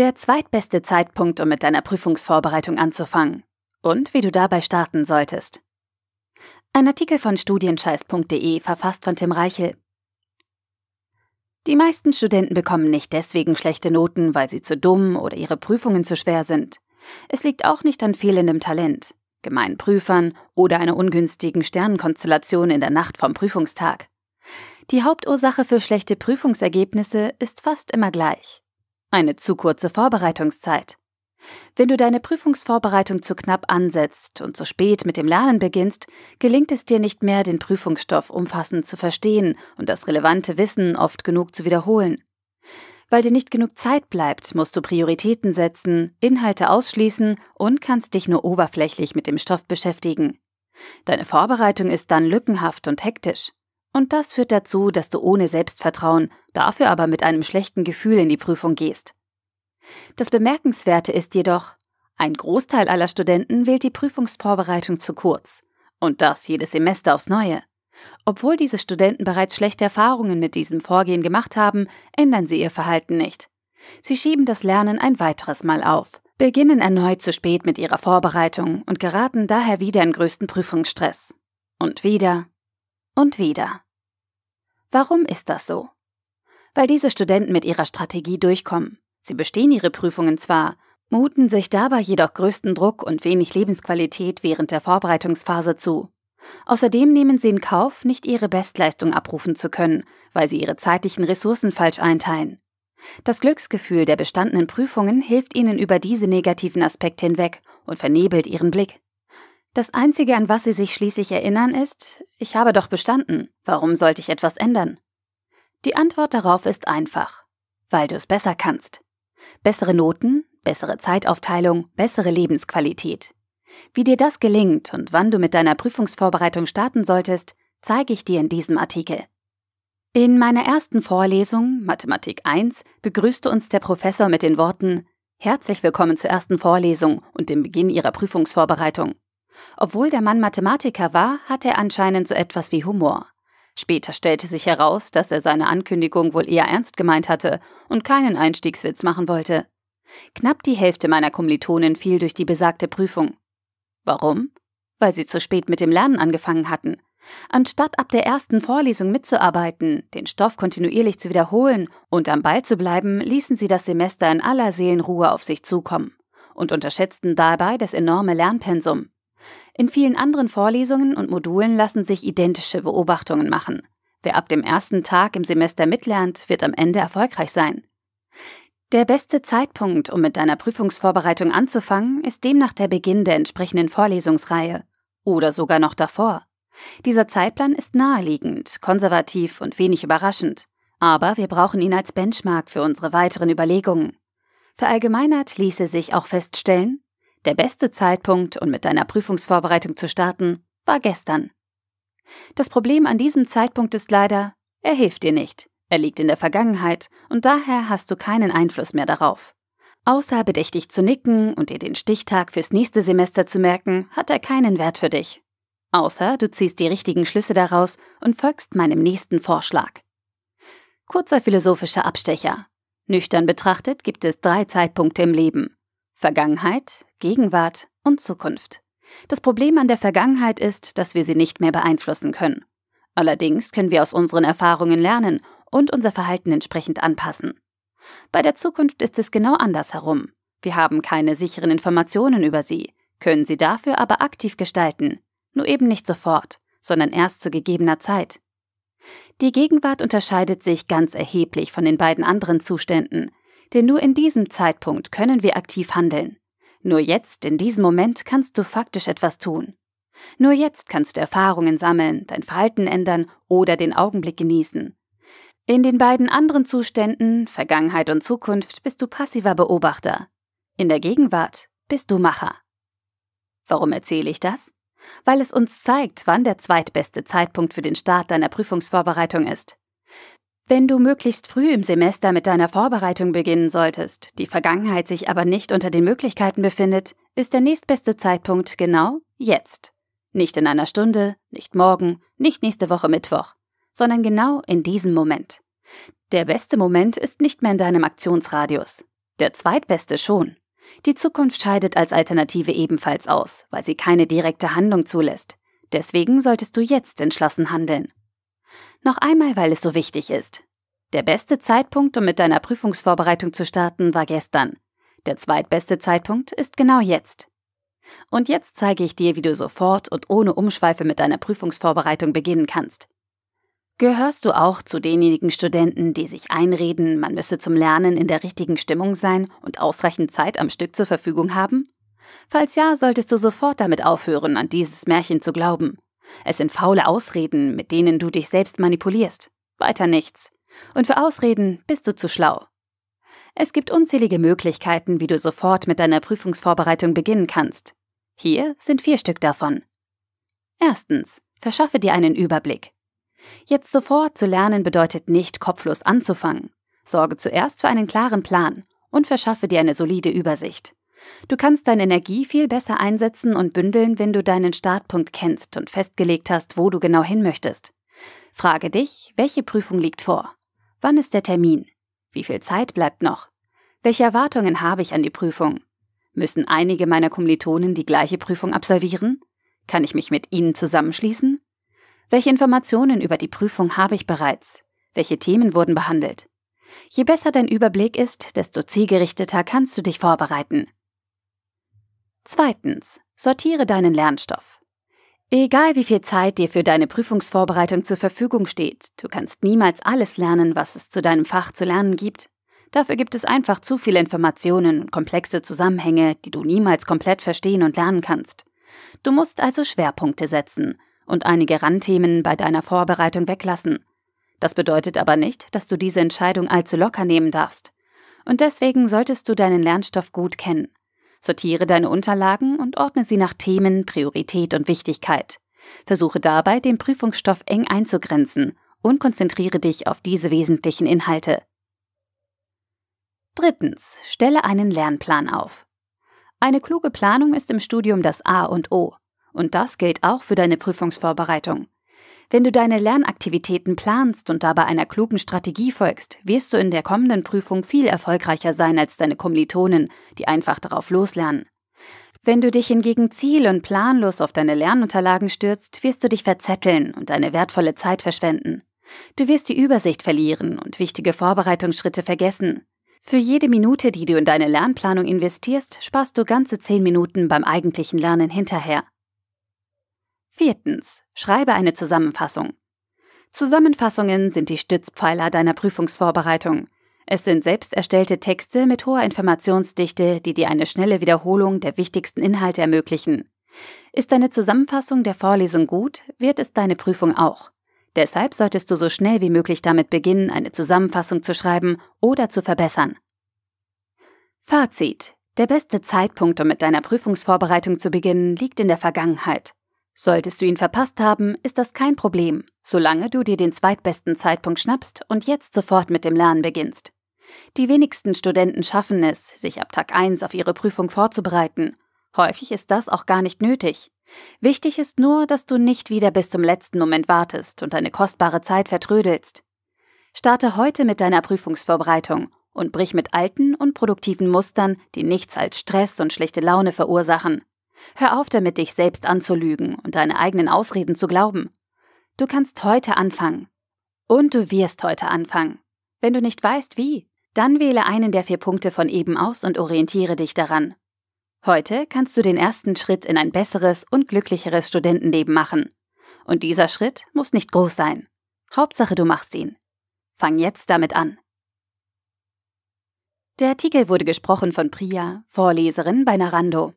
Der zweitbeste Zeitpunkt, um mit deiner Prüfungsvorbereitung anzufangen. Und wie du dabei starten solltest. Ein Artikel von studienscheiß.de, verfasst von Tim Reichel. Die meisten Studenten bekommen nicht deswegen schlechte Noten, weil sie zu dumm oder ihre Prüfungen zu schwer sind. Es liegt auch nicht an fehlendem Talent, gemeinen Prüfern oder einer ungünstigen Sternenkonstellation in der Nacht vom Prüfungstag. Die Hauptursache für schlechte Prüfungsergebnisse ist fast immer gleich. Eine zu kurze Vorbereitungszeit. Wenn du deine Prüfungsvorbereitung zu knapp ansetzt und zu spät mit dem Lernen beginnst, gelingt es dir nicht mehr, den Prüfungsstoff umfassend zu verstehen und das relevante Wissen oft genug zu wiederholen. Weil dir nicht genug Zeit bleibt, musst du Prioritäten setzen, Inhalte ausschließen und kannst dich nur oberflächlich mit dem Stoff beschäftigen. Deine Vorbereitung ist dann lückenhaft und hektisch. Und das führt dazu, dass du ohne Selbstvertrauen, dafür aber mit einem schlechten Gefühl in die Prüfung gehst. Das Bemerkenswerte ist jedoch, ein Großteil aller Studenten wählt die Prüfungsvorbereitung zu kurz. Und das jedes Semester aufs Neue. Obwohl diese Studenten bereits schlechte Erfahrungen mit diesem Vorgehen gemacht haben, ändern sie ihr Verhalten nicht. Sie schieben das Lernen ein weiteres Mal auf, beginnen erneut zu spät mit ihrer Vorbereitung und geraten daher wieder in größten Prüfungsstress. Und wieder und wieder. Warum ist das so? Weil diese Studenten mit ihrer Strategie durchkommen. Sie bestehen ihre Prüfungen zwar, muten sich dabei jedoch größten Druck und wenig Lebensqualität während der Vorbereitungsphase zu. Außerdem nehmen sie in Kauf, nicht ihre Bestleistung abrufen zu können, weil sie ihre zeitlichen Ressourcen falsch einteilen. Das Glücksgefühl der bestandenen Prüfungen hilft ihnen über diese negativen Aspekte hinweg und vernebelt ihren Blick. Das Einzige, an was sie sich schließlich erinnern, ist, ich habe doch bestanden, warum sollte ich etwas ändern? Die Antwort darauf ist einfach, weil du es besser kannst. Bessere Noten, bessere Zeitaufteilung, bessere Lebensqualität. Wie dir das gelingt und wann du mit deiner Prüfungsvorbereitung starten solltest, zeige ich dir in diesem Artikel. In meiner ersten Vorlesung, Mathematik 1, begrüßte uns der Professor mit den Worten Herzlich willkommen zur ersten Vorlesung und dem Beginn Ihrer Prüfungsvorbereitung. Obwohl der Mann Mathematiker war, hatte er anscheinend so etwas wie Humor. Später stellte sich heraus, dass er seine Ankündigung wohl eher ernst gemeint hatte und keinen Einstiegswitz machen wollte. Knapp die Hälfte meiner Kommilitonen fiel durch die besagte Prüfung. Warum? Weil sie zu spät mit dem Lernen angefangen hatten. Anstatt ab der ersten Vorlesung mitzuarbeiten, den Stoff kontinuierlich zu wiederholen und am Ball zu bleiben, ließen sie das Semester in aller Seelenruhe auf sich zukommen und unterschätzten dabei das enorme Lernpensum. In vielen anderen Vorlesungen und Modulen lassen sich identische Beobachtungen machen. Wer ab dem ersten Tag im Semester mitlernt, wird am Ende erfolgreich sein. Der beste Zeitpunkt, um mit deiner Prüfungsvorbereitung anzufangen, ist demnach der Beginn der entsprechenden Vorlesungsreihe oder sogar noch davor. Dieser Zeitplan ist naheliegend, konservativ und wenig überraschend, aber wir brauchen ihn als Benchmark für unsere weiteren Überlegungen. Verallgemeinert ließe sich auch feststellen, der beste Zeitpunkt, um mit deiner Prüfungsvorbereitung zu starten, war gestern. Das Problem an diesem Zeitpunkt ist leider, er hilft dir nicht. Er liegt in der Vergangenheit und daher hast du keinen Einfluss mehr darauf. Außer bedächtig zu nicken und dir den Stichtag fürs nächste Semester zu merken, hat er keinen Wert für dich. Außer du ziehst die richtigen Schlüsse daraus und folgst meinem nächsten Vorschlag. Kurzer philosophischer Abstecher. Nüchtern betrachtet gibt es drei Zeitpunkte im Leben. Vergangenheit, Gegenwart und Zukunft. Das Problem an der Vergangenheit ist, dass wir sie nicht mehr beeinflussen können. Allerdings können wir aus unseren Erfahrungen lernen und unser Verhalten entsprechend anpassen. Bei der Zukunft ist es genau andersherum. Wir haben keine sicheren Informationen über sie, können sie dafür aber aktiv gestalten, nur eben nicht sofort, sondern erst zu gegebener Zeit. Die Gegenwart unterscheidet sich ganz erheblich von den beiden anderen Zuständen, denn nur in diesem Zeitpunkt können wir aktiv handeln. Nur jetzt, in diesem Moment, kannst du faktisch etwas tun. Nur jetzt kannst du Erfahrungen sammeln, dein Verhalten ändern oder den Augenblick genießen. In den beiden anderen Zuständen, Vergangenheit und Zukunft, bist du passiver Beobachter. In der Gegenwart bist du Macher. Warum erzähle ich das? Weil es uns zeigt, wann der zweitbeste Zeitpunkt für den Start deiner Prüfungsvorbereitung ist. Wenn du möglichst früh im Semester mit deiner Vorbereitung beginnen solltest, die Vergangenheit sich aber nicht unter den Möglichkeiten befindet, ist der nächstbeste Zeitpunkt genau jetzt. Nicht in einer Stunde, nicht morgen, nicht nächste Woche Mittwoch, sondern genau in diesem Moment. Der beste Moment ist nicht mehr in deinem Aktionsradius. Der zweitbeste schon. Die Zukunft scheidet als Alternative ebenfalls aus, weil sie keine direkte Handlung zulässt. Deswegen solltest du jetzt entschlossen handeln. Noch einmal, weil es so wichtig ist. Der beste Zeitpunkt, um mit deiner Prüfungsvorbereitung zu starten, war gestern. Der zweitbeste Zeitpunkt ist genau jetzt. Und jetzt zeige ich dir, wie du sofort und ohne Umschweife mit deiner Prüfungsvorbereitung beginnen kannst. Gehörst du auch zu denjenigen Studenten, die sich einreden, man müsse zum Lernen in der richtigen Stimmung sein und ausreichend Zeit am Stück zur Verfügung haben? Falls ja, solltest du sofort damit aufhören, an dieses Märchen zu glauben. Es sind faule Ausreden, mit denen du dich selbst manipulierst. Weiter nichts. Und für Ausreden bist du zu schlau. Es gibt unzählige Möglichkeiten, wie du sofort mit deiner Prüfungsvorbereitung beginnen kannst. Hier sind vier Stück davon. Erstens, verschaffe dir einen Überblick. Jetzt sofort zu lernen bedeutet nicht, kopflos anzufangen. Sorge zuerst für einen klaren Plan und verschaffe dir eine solide Übersicht. Du kannst deine Energie viel besser einsetzen und bündeln, wenn du deinen Startpunkt kennst und festgelegt hast, wo du genau hin möchtest. Frage dich, welche Prüfung liegt vor? Wann ist der Termin? Wie viel Zeit bleibt noch? Welche Erwartungen habe ich an die Prüfung? Müssen einige meiner Kommilitonen die gleiche Prüfung absolvieren? Kann ich mich mit ihnen zusammenschließen? Welche Informationen über die Prüfung habe ich bereits? Welche Themen wurden behandelt? Je besser dein Überblick ist, desto zielgerichteter kannst du dich vorbereiten. Zweitens, sortiere deinen Lernstoff. Egal wie viel Zeit dir für deine Prüfungsvorbereitung zur Verfügung steht, du kannst niemals alles lernen, was es zu deinem Fach zu lernen gibt. Dafür gibt es einfach zu viele Informationen und komplexe Zusammenhänge, die du niemals komplett verstehen und lernen kannst. Du musst also Schwerpunkte setzen und einige Randthemen bei deiner Vorbereitung weglassen. Das bedeutet aber nicht, dass du diese Entscheidung allzu locker nehmen darfst. Und deswegen solltest du deinen Lernstoff gut kennen. Sortiere deine Unterlagen und ordne sie nach Themen, Priorität und Wichtigkeit. Versuche dabei, den Prüfungsstoff eng einzugrenzen und konzentriere dich auf diese wesentlichen Inhalte. Drittens, stelle einen Lernplan auf. Eine kluge Planung ist im Studium das A und O. Und das gilt auch für deine Prüfungsvorbereitung. Wenn du deine Lernaktivitäten planst und dabei einer klugen Strategie folgst, wirst du in der kommenden Prüfung viel erfolgreicher sein als deine Kommilitonen, die einfach darauf loslernen. Wenn du dich hingegen ziel- und planlos auf deine Lernunterlagen stürzt, wirst du dich verzetteln und eine wertvolle Zeit verschwenden. Du wirst die Übersicht verlieren und wichtige Vorbereitungsschritte vergessen. Für jede Minute, die du in deine Lernplanung investierst, sparst du ganze zehn Minuten beim eigentlichen Lernen hinterher. Viertens. Schreibe eine Zusammenfassung. Zusammenfassungen sind die Stützpfeiler deiner Prüfungsvorbereitung. Es sind selbst erstellte Texte mit hoher Informationsdichte, die dir eine schnelle Wiederholung der wichtigsten Inhalte ermöglichen. Ist deine Zusammenfassung der Vorlesung gut, wird es deine Prüfung auch. Deshalb solltest du so schnell wie möglich damit beginnen, eine Zusammenfassung zu schreiben oder zu verbessern. Fazit. Der beste Zeitpunkt, um mit deiner Prüfungsvorbereitung zu beginnen, liegt in der Vergangenheit. Solltest du ihn verpasst haben, ist das kein Problem, solange du dir den zweitbesten Zeitpunkt schnappst und jetzt sofort mit dem Lernen beginnst. Die wenigsten Studenten schaffen es, sich ab Tag 1 auf ihre Prüfung vorzubereiten. Häufig ist das auch gar nicht nötig. Wichtig ist nur, dass du nicht wieder bis zum letzten Moment wartest und deine kostbare Zeit vertrödelst. Starte heute mit deiner Prüfungsvorbereitung und brich mit alten und produktiven Mustern, die nichts als Stress und schlechte Laune verursachen. Hör auf damit, dich selbst anzulügen und deine eigenen Ausreden zu glauben. Du kannst heute anfangen. Und du wirst heute anfangen. Wenn du nicht weißt, wie, dann wähle einen der vier Punkte von eben aus und orientiere dich daran. Heute kannst du den ersten Schritt in ein besseres und glücklicheres Studentenleben machen. Und dieser Schritt muss nicht groß sein. Hauptsache, du machst ihn. Fang jetzt damit an. Der Artikel wurde gesprochen von Priya, Vorleserin bei Narando.